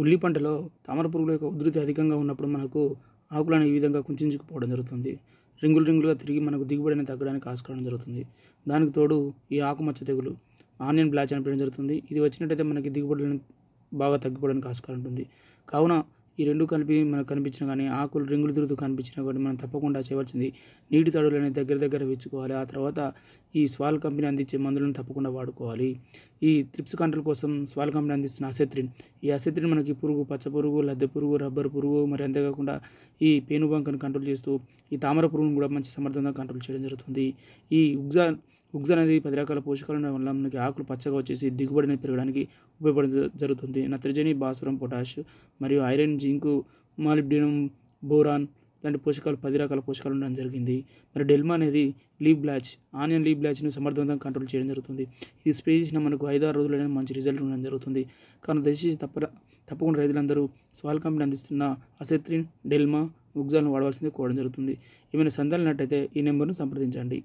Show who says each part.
Speaker 1: ఉల్లి పంటలో తామర పురుగుల యొక్క ఉధృతి అధికంగా ఉన్నప్పుడు మనకు ఆకులను ఈ విధంగా కుంచుకుపోవడం జరుగుతుంది రింగులు రింగులుగా తిరిగి మనకు దిగుబడిని తగ్గడానికి ఆస్కారం జరుగుతుంది దానికి తోడు ఈ ఆకుమచ్చ తెగులు ఆనియన్ బ్లాచ్ అని జరుగుతుంది ఇది వచ్చినట్టయితే మనకి దిగుబడులను బాగా తగ్గిపోవడానికి ఆస్కారం ఉంటుంది కావున ఈ రెండు కలిపి మనకు కనిపించిన కానీ ఆకులు రింగులు తిరుగుతూ కనిపించినా కూడా మనం తప్పకుండా చేయవలసింది నీటి అనేది దగ్గర దగ్గర విచ్చుకోవాలి ఆ తర్వాత ఈ స్వాల్ కంపెనీ అందించే మందులను తప్పకుండా వాడుకోవాలి ఈ త్రిప్స్ కంట్రోల్ కోసం స్వాల్ కంపెనీ అందిస్తున్న అసెత్రిన్ ఈ అసెత్రిన్ మనకి పురుగు పచ్చ పురుగు లద్దె పురుగు రబ్బర్ పురుగు మరి అంతేకాకుండా ఈ పేనుబంకను కంట్రోల్ చేస్తూ ఈ తామర పురుగును కూడా మంచి సమర్థంగా కంట్రోల్ చేయడం జరుగుతుంది ఈ ఉగ్జా ఉగ్స్ అనేది పది రకాల పోషకాలు ఉండడం వల్ల మనకి ఆకులు పచ్చగా వచ్చేసి దిగుబడిని పెరగడానికి ఉపయోగపడ జరుగుతుంది నత్రజని భాస్వరం పొటాష్ మరియు ఐరన్ జింకు మాలిబ్డినం బోరాన్ లాంటి పోషకాలు పది రకాల పోషకాలు ఉండడం జరిగింది మరి డెల్మా అనేది లీవ్ బ్లాచ్ ఆనియన్ లీవ్ బ్లాచ్ను సమర్థవంతంగా కంట్రోల్ చేయడం జరుగుతుంది ఇది స్ప్రే చేసిన మనకు ఐదారు రోజులు మంచి రిజల్ట్ ఉండడం జరుగుతుంది కానీ దయచేసి తప్ప తప్పకుండా రైతులందరూ స్వాల్ కంపెనీ అందిస్తున్న అసెత్రిన్ డెల్మా ఉగ్జాలను వాడవలసింది కోవడం జరుగుతుంది ఏమైనా సందాలు ఉన్నట్టయితే ఈ నెంబర్ను సంప్రదించండి